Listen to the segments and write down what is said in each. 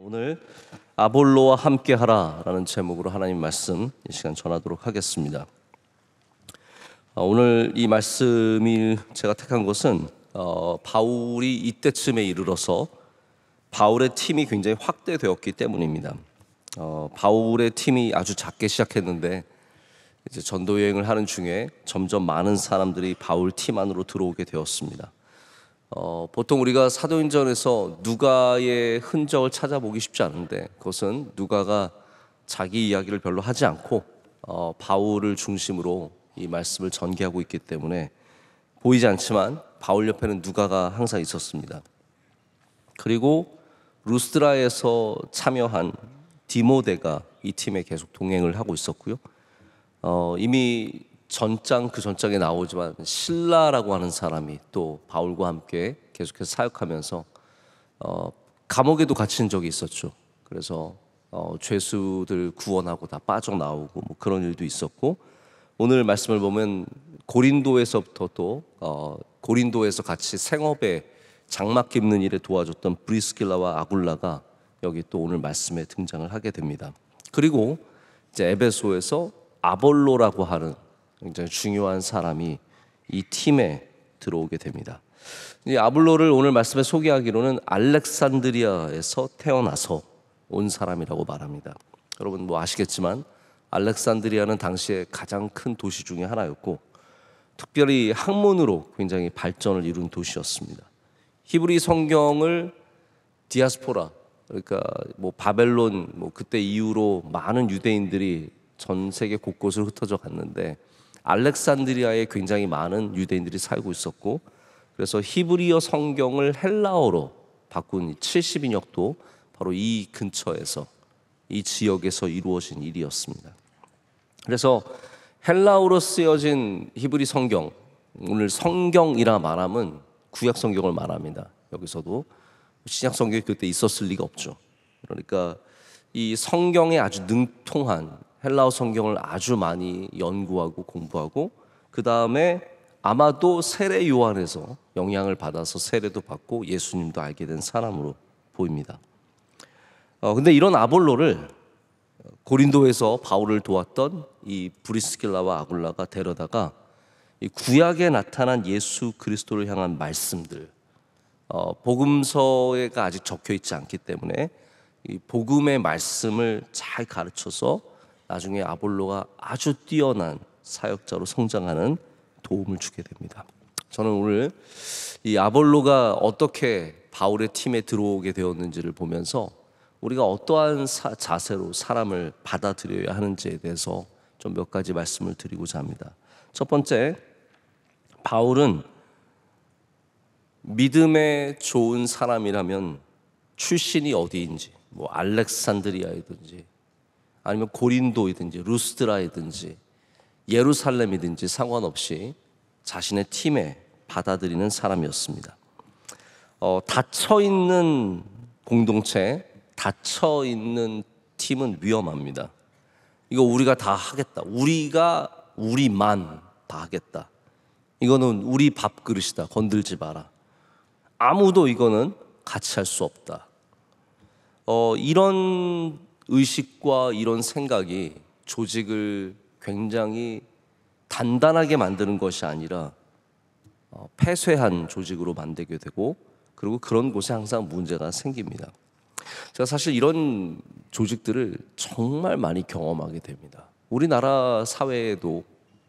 오늘 아볼로와 함께하라라는 제목으로 하나님 말씀 이 시간 전하도록 하겠습니다. 아, 오늘 이 말씀이 제가 택한 것은 어, 바울이 이때쯤에 이르러서 바울의 팀이 굉장히 확대되었기 때문입니다. 어, 바울의 팀이 아주 작게 시작했는데 이제 전도 여행을 하는 중에 점점 많은 사람들이 바울 팀 안으로 들어오게 되었습니다. 어, 보통 우리가 사도인전에서 누가의 흔적을 찾아보기 쉽지 않은데 그것은 누가가 자기 이야기를 별로 하지 않고 어, 바울을 중심으로 이 말씀을 전개하고 있기 때문에 보이지 않지만 바울 옆에는 누가가 항상 있었습니다. 그리고 루스드라에서 참여한 디모데가 이 팀에 계속 동행을 하고 있었고요. 어, 이미 전장 그 전장에 나오지만 신라라고 하는 사람이 또 바울과 함께 계속해서 사역하면서 어, 감옥에도 갇힌 적이 있었죠. 그래서 어, 죄수들 구원하고 다 빠져나오고 뭐 그런 일도 있었고 오늘 말씀을 보면 고린도에서부터 또 어, 고린도에서 같이 생업에 장막 깁는 일에 도와줬던 브리스킬라와 아굴라가 여기 또 오늘 말씀에 등장을 하게 됩니다. 그리고 이제 에베소에서 아볼로라고 하는 굉장히 중요한 사람이 이 팀에 들어오게 됩니다. 이 아블로를 오늘 말씀에 소개하기로는 알렉산드리아에서 태어나서 온 사람이라고 말합니다. 여러분 뭐 아시겠지만 알렉산드리아는 당시에 가장 큰 도시 중의 하나였고 특별히 학문으로 굉장히 발전을 이룬 도시였습니다. 히브리 성경을 디아스포라 그러니까 뭐 바벨론 뭐 그때 이후로 많은 유대인들이 전 세계 곳곳을 흩어져 갔는데 알렉산드리아에 굉장히 많은 유대인들이 살고 있었고 그래서 히브리어 성경을 헬라어로 바꾼 70인역도 바로 이 근처에서 이 지역에서 이루어진 일이었습니다. 그래서 헬라어로 쓰여진 히브리 성경 오늘 성경이라 말하면 구약 성경을 말합니다. 여기서도 신약 성경이 그때 있었을 리가 없죠. 그러니까 이 성경에 아주 능통한 헬라어 성경을 아주 많이 연구하고 공부하고 그 다음에 아마도 세례 요한에서 영향을 받아서 세례도 받고 예수님도 알게 된 사람으로 보입니다. 어, 근데 이런 아볼로를 고린도에서 바울을 도왔던 이 브리스킬라와 아굴라가 데려다가 구약에 나타난 예수 그리스도를 향한 말씀들, 어, 복음서에가 아직 적혀 있지 않기 때문에 이 복음의 말씀을 잘 가르쳐서 나중에 아볼로가 아주 뛰어난 사역자로 성장하는 도움을 주게 됩니다. 저는 오늘 이 아볼로가 어떻게 바울의 팀에 들어오게 되었는지를 보면서 우리가 어떠한 사, 자세로 사람을 받아들여야 하는지에 대해서 좀 몇 가지 말씀을 드리고자 합니다. 첫 번째, 바울은 믿음에 좋은 사람이라면 출신이 어디인지, 뭐 알렉산드리아이든지 아니면 고린도이든지 루스드라이든지 예루살렘이든지 상관없이 자신의 팀에 받아들이는 사람이었습니다. 어, 닫혀 있는 공동체, 닫혀 있는 팀은 위험합니다. 이거 우리가 다 하겠다. 우리가 우리만 다 하겠다. 이거는 우리 밥그릇이다. 건들지 마라. 아무도 이거는 같이 할 수 없다. 어, 이런 의식과 이런 생각이 조직을 굉장히 단단하게 만드는 것이 아니라 폐쇄한 어, 조직으로 만들게 되고 그리고 그런 곳에 항상 문제가 생깁니다. 제가 사실 이런 조직들을 정말 많이 경험하게 됩니다. 우리나라 사회에도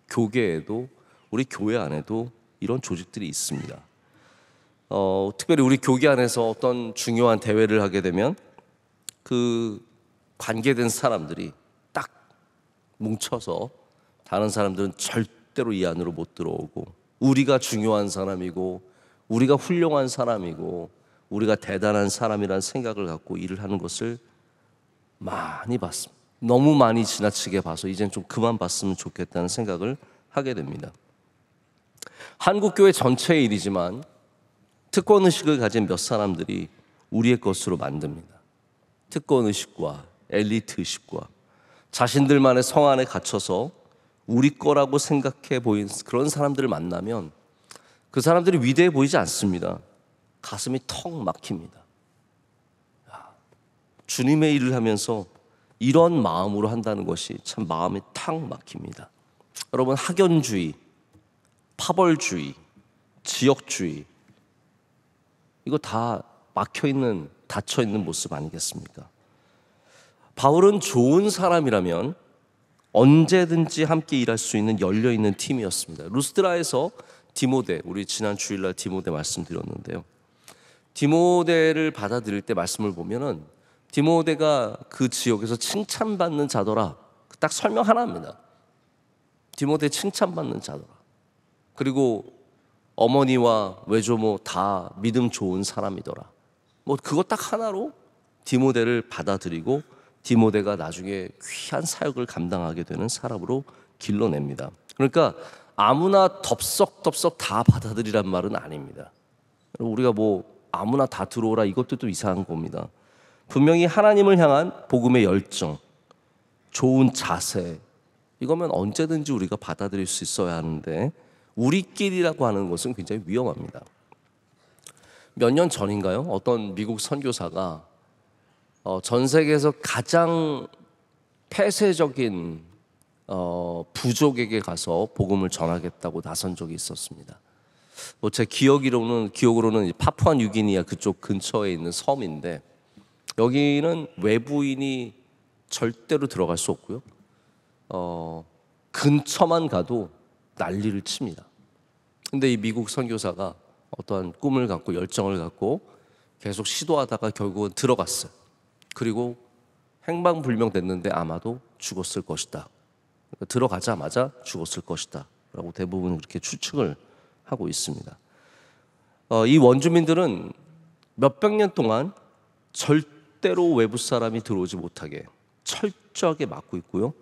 교계에도 우리 교회 안에도 이런 조직들이 있습니다. 어, 특별히 우리 교계 안에서 어떤 중요한 대회를 하게 되면 그 관계된 사람들이 딱 뭉쳐서 다른 사람들은 절대로 이 안으로 못 들어오고 우리가 중요한 사람이고 우리가 훌륭한 사람이고 우리가 대단한 사람이라는 생각을 갖고 일을 하는 것을 많이 봤습니다. 너무 많이 지나치게 봐서 이젠 좀 그만 봤으면 좋겠다는 생각을 하게 됩니다. 한국교회 전체의 일이지만 특권의식을 가진 몇 사람들이 우리의 것으로 만듭니다. 특권의식과 엘리트 의식과 자신들만의 성 안에 갇혀서 우리 거라고 생각해 보인 그런 사람들을 만나면 그 사람들이 위대해 보이지 않습니다. 가슴이 턱 막힙니다. 주님의 일을 하면서 이런 마음으로 한다는 것이 참 마음이 탁 막힙니다. 여러분, 학연주의, 파벌주의, 지역주의, 이거 다 막혀있는, 닫혀있는 모습 아니겠습니까? 바울은 좋은 사람이라면 언제든지 함께 일할 수 있는 열려 있는 팀이었습니다. 루스드라에서 디모데 우리 지난 주일날 디모데 말씀드렸는데요. 디모데를 받아들일 때 말씀을 보면은 디모데가 그 지역에서 칭찬받는 자더라. 딱 설명 하나입니다. 디모데 칭찬받는 자더라. 그리고 어머니와 외조모 다 믿음 좋은 사람이더라. 뭐 그것 딱 하나로 디모데를 받아들이고 디모데가 나중에 귀한 사역을 감당하게 되는 사람으로 길러냅니다. 그러니까 아무나 덥석덥석 다 받아들이란 말은 아닙니다. 우리가 뭐 아무나 다 들어오라 이것도 또 이상한 겁니다. 분명히 하나님을 향한 복음의 열정, 좋은 자세, 이거면 언제든지 우리가 받아들일 수 있어야 하는데, 우리끼리라고 하는 것은 굉장히 위험합니다. 몇 년 전인가요? 어떤 미국 선교사가 어, 전 세계에서 가장 폐쇄적인 어, 부족에게 가서 복음을 전하겠다고 나선 적이 있었습니다. 뭐제 기억으로는 기억으로는 파푸아 뉴기니아 그쪽 근처에 있는 섬인데 여기는 외부인이 절대로 들어갈 수 없고요. 어, 근처만 가도 난리를 칩니다. 근데 이 미국 선교사가 어떠한 꿈을 갖고 열정을 갖고 계속 시도하다가 결국은 들어갔어요. 그리고 행방불명 됐는데 아마도 죽었을 것이다. 그러니까 들어가자마자 죽었을 것이다. 라고 대부분 그렇게 추측을 하고 있습니다. 어, 이 원주민들은 몇백 년 동안 절대로 외부 사람이 들어오지 못하게 철저하게 막고 있고요.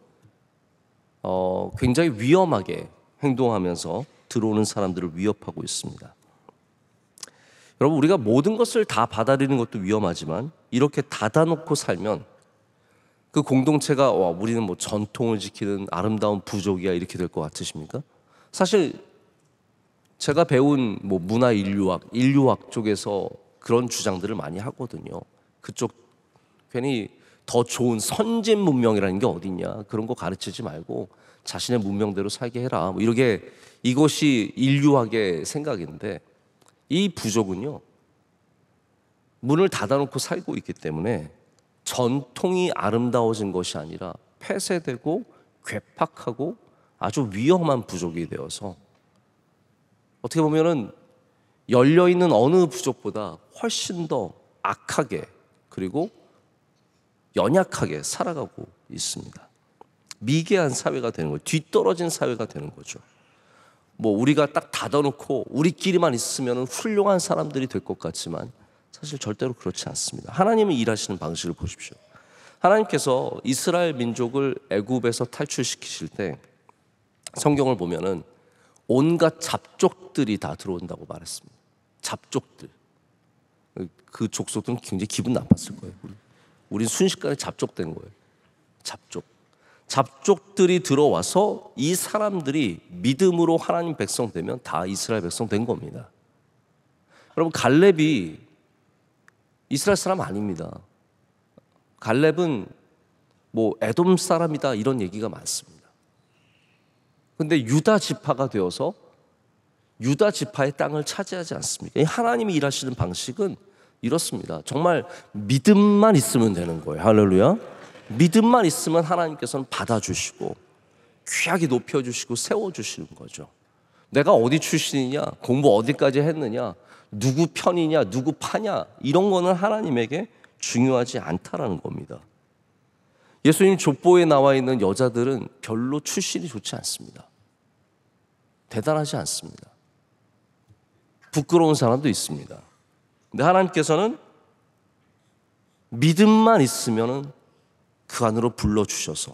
어, 굉장히 위험하게 행동하면서 들어오는 사람들을 위협하고 있습니다. 여러분, 우리가 모든 것을 다 받아들이는 것도 위험하지만 이렇게 닫아놓고 살면 그 공동체가 와, 우리는 뭐 전통을 지키는 아름다운 부족이야 이렇게 될 것 같으십니까? 사실 제가 배운 뭐 문화 인류학, 인류학 쪽에서 그런 주장들을 많이 하거든요. 그쪽 괜히 더 좋은 선진 문명이라는 게 어딨냐 그런 거 가르치지 말고 자신의 문명대로 살게 해라. 뭐 이렇게 이것이 인류학의 생각인데 이 부족은요, 문을 닫아놓고 살고 있기 때문에 전통이 아름다워진 것이 아니라 폐쇄되고 괴팍하고 아주 위험한 부족이 되어서 어떻게 보면은 열려있는 어느 부족보다 훨씬 더 악하게 그리고 연약하게 살아가고 있습니다. 미개한 사회가 되는 거예요. 뒤떨어진 사회가 되는 거죠. 뭐 우리가 딱 닫아놓고 우리끼리만 있으면 훌륭한 사람들이 될 것 같지만 사실 절대로 그렇지 않습니다. 하나님이 일하시는 방식을 보십시오. 하나님께서 이스라엘 민족을 애굽에서 탈출시키실 때 성경을 보면은 온갖 잡족들이 다 들어온다고 말했습니다. 잡족들. 그 족속들은 굉장히 기분 나빴을 거예요. 우리. 순식간에 잡족된 거예요. 잡족. 잡족들이 들어와서 이 사람들이 믿음으로 하나님 백성 되면 다 이스라엘 백성 된 겁니다. 여러분 갈렙이 이스라엘 사람 아닙니다. 갈렙은 뭐 에돔 사람이다 이런 얘기가 많습니다. 근데 유다 지파가 되어서 유다 지파의 땅을 차지하지 않습니까? 하나님이 일하시는 방식은 이렇습니다. 정말 믿음만 있으면 되는 거예요. 할렐루야. 믿음만 있으면 하나님께서는 받아주시고 귀하게 높여주시고 세워주시는 거죠. 내가 어디 출신이냐, 공부 어디까지 했느냐, 누구 편이냐, 누구 파냐, 이런 거는 하나님에게 중요하지 않다라는 겁니다. 예수님 족보에 나와 있는 여자들은 별로 출신이 좋지 않습니다. 대단하지 않습니다. 부끄러운 사람도 있습니다. 근데 하나님께서는 믿음만 있으면 그 안으로 불러주셔서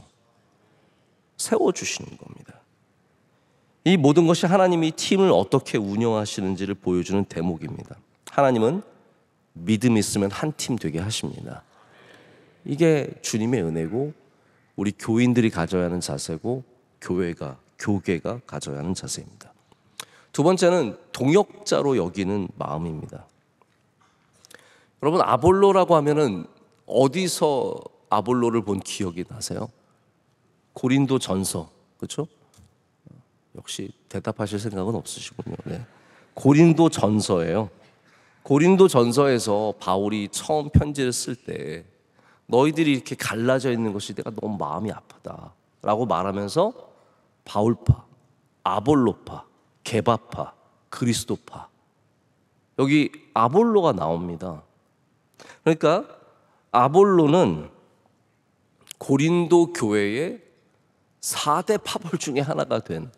세워주시는 겁니다. 이 모든 것이 하나님이 팀을 어떻게 운영하시는지를 보여주는 대목입니다. 하나님은 믿음 있으면 한 팀 되게 하십니다. 이게 주님의 은혜고 우리 교인들이 가져야 하는 자세고 교회가 교계가 가져야 하는 자세입니다. 두 번째는 동역자로 여기는 마음입니다. 여러분 아볼로라고 하면은 어디서 아볼로를 본 기억이 나세요? 고린도 전서, 그렇죠? 역시 대답하실 생각은 없으시군요. 네. 고린도 전서예요. 고린도 전서에서 바울이 처음 편지를 쓸 때 너희들이 이렇게 갈라져 있는 것이 내가 너무 마음이 아프다 라고 말하면서 바울파, 아볼로파, 개바파, 그리스도파 여기 아볼로가 나옵니다. 그러니까 아볼로는 고린도 교회의 4대 파벌 중에 하나가 된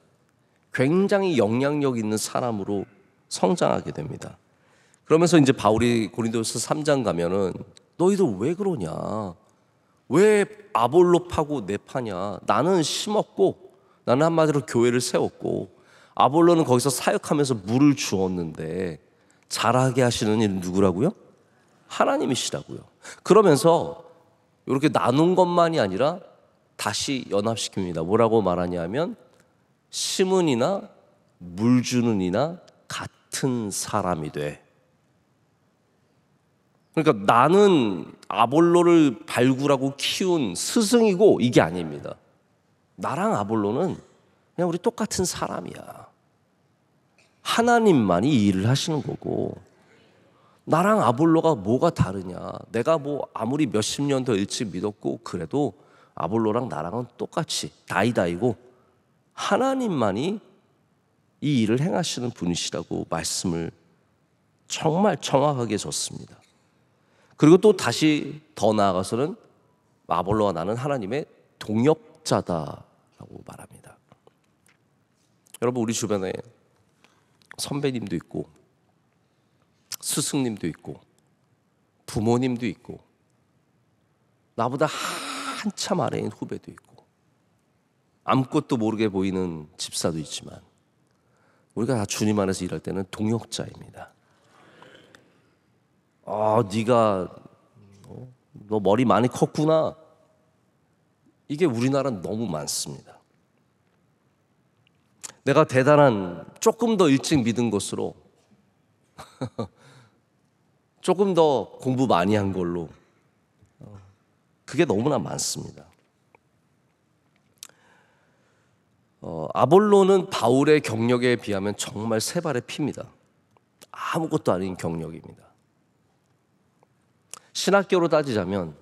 굉장히 영향력 있는 사람으로 성장하게 됩니다. 그러면서 이제 바울이 고린도서 3장 가면은 너희들 왜 그러냐? 왜 아볼로 파고 내 파냐? 나는 심었고 나는 한마디로 교회를 세웠고 아볼로는 거기서 사역하면서 물을 주었는데 잘하게 하시는 이는 누구라고요? 하나님이시라고요. 그러면서 이렇게 나눈 것만이 아니라 다시 연합시킵니다. 뭐라고 말하냐면 심은이나 물주는이나 같은 사람이 돼. 그러니까 나는 아볼로를 발굴하고 키운 스승이고 이게 아닙니다. 나랑 아볼로는 그냥 우리 똑같은 사람이야. 하나님만이 일을 하시는 거고 나랑 아볼로가 뭐가 다르냐? 내가 뭐 아무리 몇십 년 더 일찍 믿었고 그래도 아볼로랑 나랑은 똑같이 다이다이고 하나님만이 이 일을 행하시는 분이시라고 말씀을 정말 정확하게 줬습니다. 그리고 또 다시 더 나아가서는 아볼로와 나는 하나님의 동역자다라고 말합니다. 여러분 우리 주변에 선배님도 있고 스승님도 있고 부모님도 있고 나보다 한참 아래인 후배도 있고 아무것도 모르게 보이는 집사도 있지만 우리가 다 주님 안에서 일할 때는 동역자입니다. 아, 네가 어, 너 머리 많이 컸구나. 이게 우리나라 너무 많습니다. 내가 대단한 조금 더 일찍 믿은 것으로 조금 더 공부 많이 한 걸로 어, 그게 너무나 많습니다. 어, 아볼로는 바울의 경력에 비하면 정말 세 발의 피입니다. 아무것도 아닌 경력입니다. 신학교로 따지자면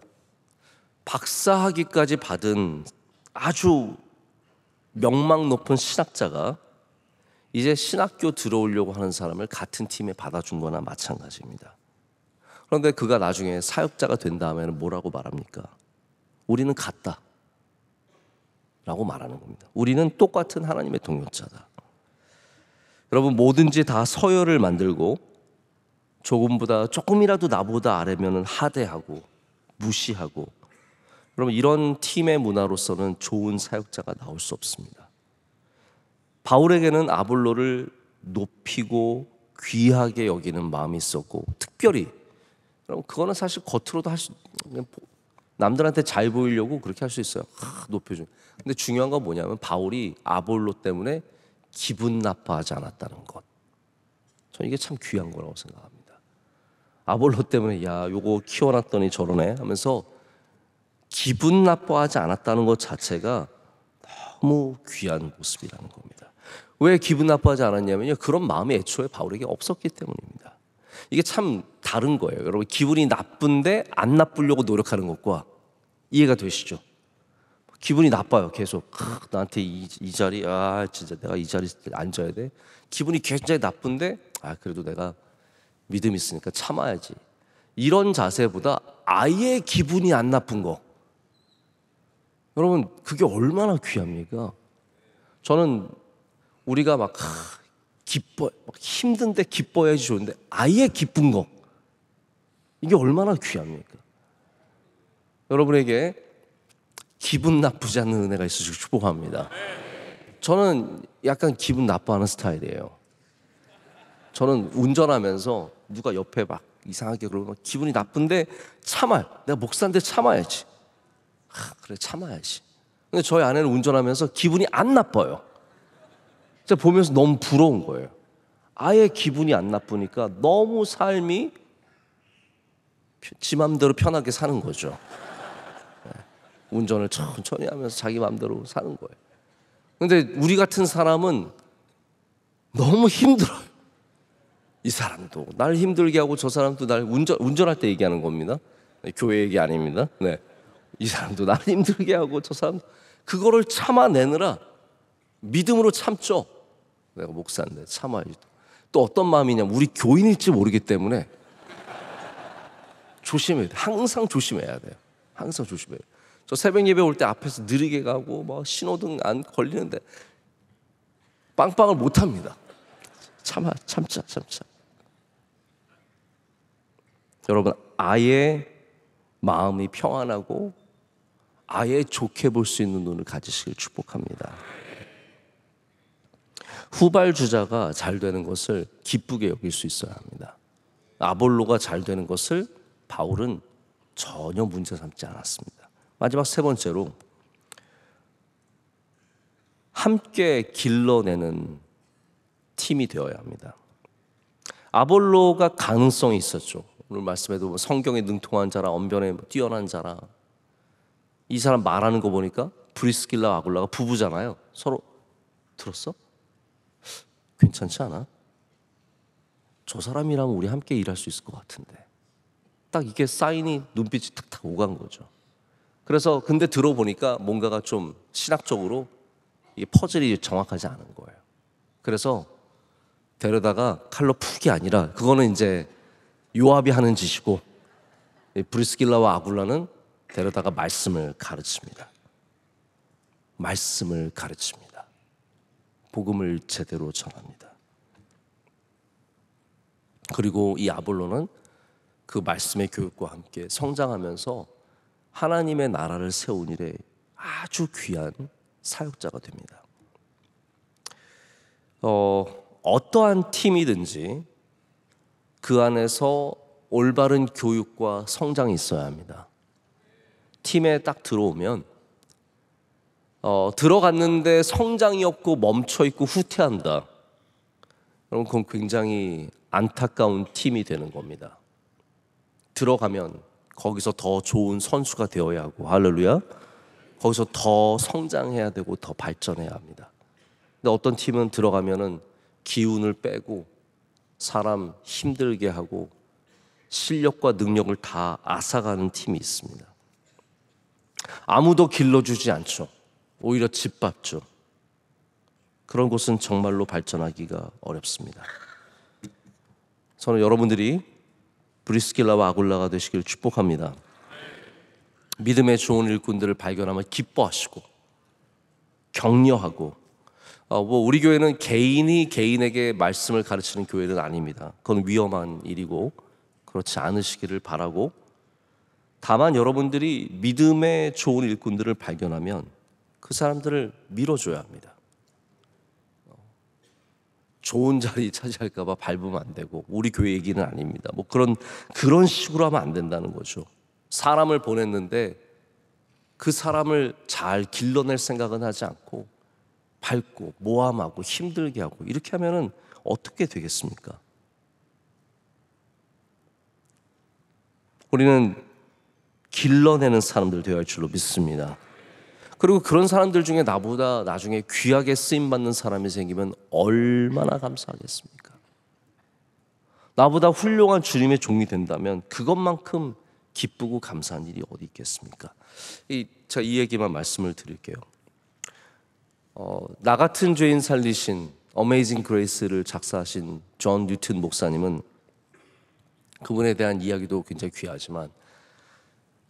박사학위까지 받은 아주 명망 높은 신학자가 이제 신학교 들어오려고 하는 사람을 같은 팀에 받아준 거나 마찬가지입니다. 그런데 그가 나중에 사역자가 된 다음에는 뭐라고 말합니까? 우리는 같다. 라고 말하는 겁니다. 우리는 똑같은 하나님의 동역자다. 여러분, 뭐든지 다 서열을 만들고 조금보다 조금이라도 나보다 아래면 하대하고 무시하고 여러분 이런 팀의 문화로서는 좋은 사역자가 나올 수 없습니다. 바울에게는 아볼로를 높이고 귀하게 여기는 마음이 있었고 특별히 그럼 그거는 사실 겉으로도 할 수, 남들한테 잘 보이려고 그렇게 할 수 있어요. 아, 높여준. 근데 중요한 건 뭐냐면 바울이 아볼로 때문에 기분 나빠하지 않았다는 것. 전 이게 참 귀한 거라고 생각합니다. 아볼로 때문에 야, 요거 키워놨더니 저러네 하면서 기분 나빠하지 않았다는 것 자체가 너무 귀한 모습이라는 겁니다. 왜 기분 나빠하지 않았냐면요. 그런 마음이 애초에 바울에게 없었기 때문입니다. 이게 참 다른 거예요. 여러분, 기분이 나쁜데 안 나쁘려고 노력하는 것과 이해가 되시죠? 기분이 나빠요, 계속. 아, 나한테 이, 이, 자리, 아, 진짜 내가 이 자리 앉아야 돼? 기분이 굉장히 나쁜데, 아, 그래도 내가 믿음 있으니까 참아야지. 이런 자세보다 아예 기분이 안 나쁜 거. 여러분, 그게 얼마나 귀합니까? 저는 우리가 막, 아, 기뻐, 힘든데 기뻐해야지 좋은데 아예 기쁜 거. 이게 얼마나 귀합니까? 여러분에게 기분 나쁘지 않는 은혜가 있으시길 축복합니다. 저는 약간 기분 나빠하는 스타일이에요. 저는 운전하면서 누가 옆에 막 이상하게 그러면 기분이 나쁜데 참아. 내가 목사인데 참아야지. 아, 그래 참아야지. 근데 저희 아내는 운전하면서 기분이 안 나빠요. 진짜 보면서 너무 부러운 거예요. 아예 기분이 안 나쁘니까 너무 삶이 지 맘대로 편하게 사는 거죠. 예. 운전을 천천히 하면서 자기 맘대로 사는 거예요. 근데 우리 같은 사람은 너무 힘들어요. 이 사람도 날 힘들게 하고 저 사람도 날 운전 운전할 때 얘기하는 겁니다. 네, 교회 얘기 아닙니다. 네. 이 사람도 날 힘들게 하고 저 사람 도 그거를 참아내느라 믿음으로 참죠. 내가 목사인데 참아야지. 또 어떤 마음이냐? 우리 교인일지 모르기 때문에 조심해야 돼. 항상 조심해야 돼요. 항상 조심해요. 저 새벽 예배 올 때 앞에서 느리게 가고 막 신호등 안 걸리는데 빵빵을 못 합니다. 참아, 참자, 참자. 여러분, 아예 마음이 평안하고 아예 좋게 볼 수 있는 눈을 가지시길 축복합니다. 후발주자가 잘 되는 것을 기쁘게 여길 수 있어야 합니다. 아볼로가 잘 되는 것을 바울은 전혀 문제 삼지 않았습니다. 마지막 세 번째로 함께 길러내는 팀이 되어야 합니다. 아볼로가 가능성이 있었죠. 오늘 말씀에도 성경에 능통한 자라, 언변에 뛰어난 자라. 이 사람 말하는 거 보니까 브리스길라 아굴라가 부부잖아요. 서로 들었어? 괜찮지 않아? 저 사람이랑 우리 함께 일할 수 있을 것 같은데. 딱 이게 사인이 눈빛이 탁탁 오간 거죠. 그래서 근데 들어보니까 뭔가가 좀 신학적으로 이 퍼즐이 정확하지 않은 거예요. 그래서 데려다가 칼로 푹이 아니라 그거는 이제 요압이 하는 짓이고 브리스길라와 아굴라는 데려다가 말씀을 가르칩니다. 말씀을 가르칩니다. 복음을 제대로 전합니다. 그리고 이 아볼로는 그 말씀의 교육과 함께 성장하면서 하나님의 나라를 세운 일에 아주 귀한 사역자가 됩니다. 어, 어떠한 팀이든지 그 안에서 올바른 교육과 성장이 있어야 합니다. 팀에 딱 들어오면 어, 들어갔는데 성장이 없고 멈춰 있고 후퇴한다. 여러분 그건 굉장히 안타까운 팀이 되는 겁니다. 들어가면 거기서 더 좋은 선수가 되어야 하고 할렐루야. 거기서 더 성장해야 되고 더 발전해야 합니다. 근데 어떤 팀은 들어가면은 기운을 빼고 사람 힘들게 하고 실력과 능력을 다 앗아가는 팀이 있습니다. 아무도 길러주지 않죠. 오히려 집밥 쪽 그런 곳은 정말로 발전하기가 어렵습니다. 저는 여러분들이 브리스길라와 아굴라가 되시길 축복합니다. 믿음의 좋은 일꾼들을 발견하면 기뻐하시고 격려하고 어, 뭐 우리 교회는 개인이 개인에게 말씀을 가르치는 교회는 아닙니다. 그건 위험한 일이고 그렇지 않으시기를 바라고 다만 여러분들이 믿음의 좋은 일꾼들을 발견하면 그 사람들을 밀어줘야 합니다. 좋은 자리 차지할까봐 밟으면 안 되고 우리 교회 얘기는 아닙니다. 뭐 그런 그런 식으로 하면 안 된다는 거죠. 사람을 보냈는데 그 사람을 잘 길러낼 생각은 하지 않고 밟고 모함하고 힘들게 하고 이렇게 하면은 어떻게 되겠습니까? 우리는 길러내는 사람들 되어야 할 줄로 믿습니다. 그리고 그런 사람들 중에 나보다 나중에 귀하게 쓰임 받는 사람이 생기면 얼마나 감사하겠습니까? 나보다 훌륭한 주님의 종이 된다면 그것만큼 기쁘고 감사한 일이 어디 있겠습니까? 이, 제이 얘기만 말씀을 드릴게요. 어, 나 같은 죄인 살리신 어메이징 그레이스를 작사하신 존 뉴튼 목사님은 그분에 대한 이야기도 굉장히 귀하지만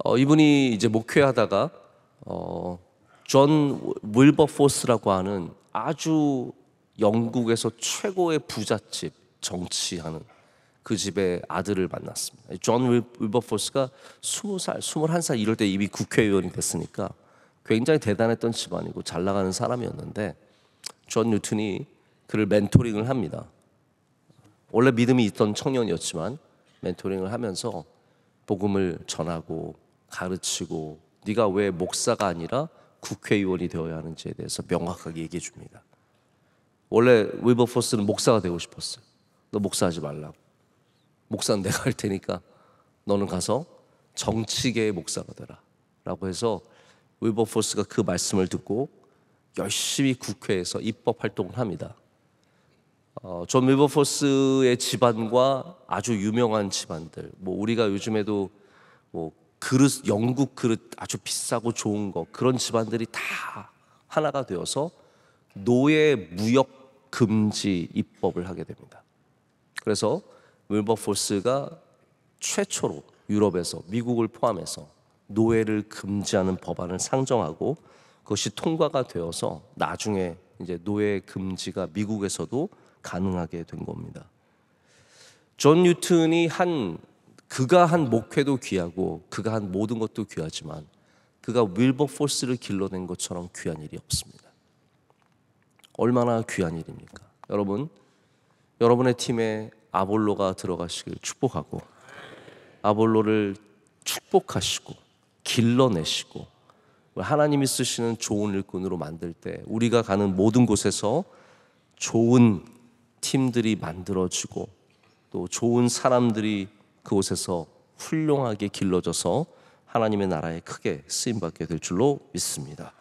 어, 이분이 이제 목회하다가 어, 존 윌버포스라고 하는 아주 영국에서 최고의 부잣집 정치하는 그 집의 아들을 만났습니다. 존 윌버포스가 20살, 21살 이럴 때 이미 국회의원이 됐으니까 굉장히 대단했던 집안이고 잘 나가는 사람이었는데 존 뉴튼이 그를 멘토링을 합니다. 원래 믿음이 있던 청년이었지만 멘토링을 하면서 복음을 전하고 가르치고 네가 왜 목사가 아니라 국회의원이 되어야 하는지에 대해서 명확하게 얘기해 줍니다. 원래 웨버포스는 목사가 되고 싶었어요. 너 목사하지 말라고. 목사는 내가 할 테니까 너는 가서 정치계의 목사가 되라. 라고 해서 웨버포스가 그 말씀을 듣고 열심히 국회에서 입법 활동을 합니다. 어, 존 웨버포스의 집안과 아주 유명한 집안들, 뭐 우리가 요즘에도 뭐 그릇, 영국 그릇 아주 비싸고 좋은 거 그런 집안들이 다 하나가 되어서 노예 무역 금지 입법을 하게 됩니다. 그래서 윌버포스가 최초로 유럽에서 미국을 포함해서 노예를 금지하는 법안을 상정하고 그것이 통과가 되어서 나중에 이제 노예 금지가 미국에서도 가능하게 된 겁니다. 존뉴튼이한 그가 한 목회도 귀하고 그가 한 모든 것도 귀하지만 그가 윌버포스를 길러낸 것처럼 귀한 일이 없습니다. 얼마나 귀한 일입니까? 여러분, 여러분의 팀에 아볼로가 들어가시길 축복하고 아볼로를 축복하시고 길러내시고 하나님이 쓰시는 좋은 일꾼으로 만들 때 우리가 가는 모든 곳에서 좋은 팀들이 만들어지고 또 좋은 사람들이 그곳에서 훌륭하게 길러져서 하나님의 나라에 크게 쓰임 받게 될 줄로 믿습니다.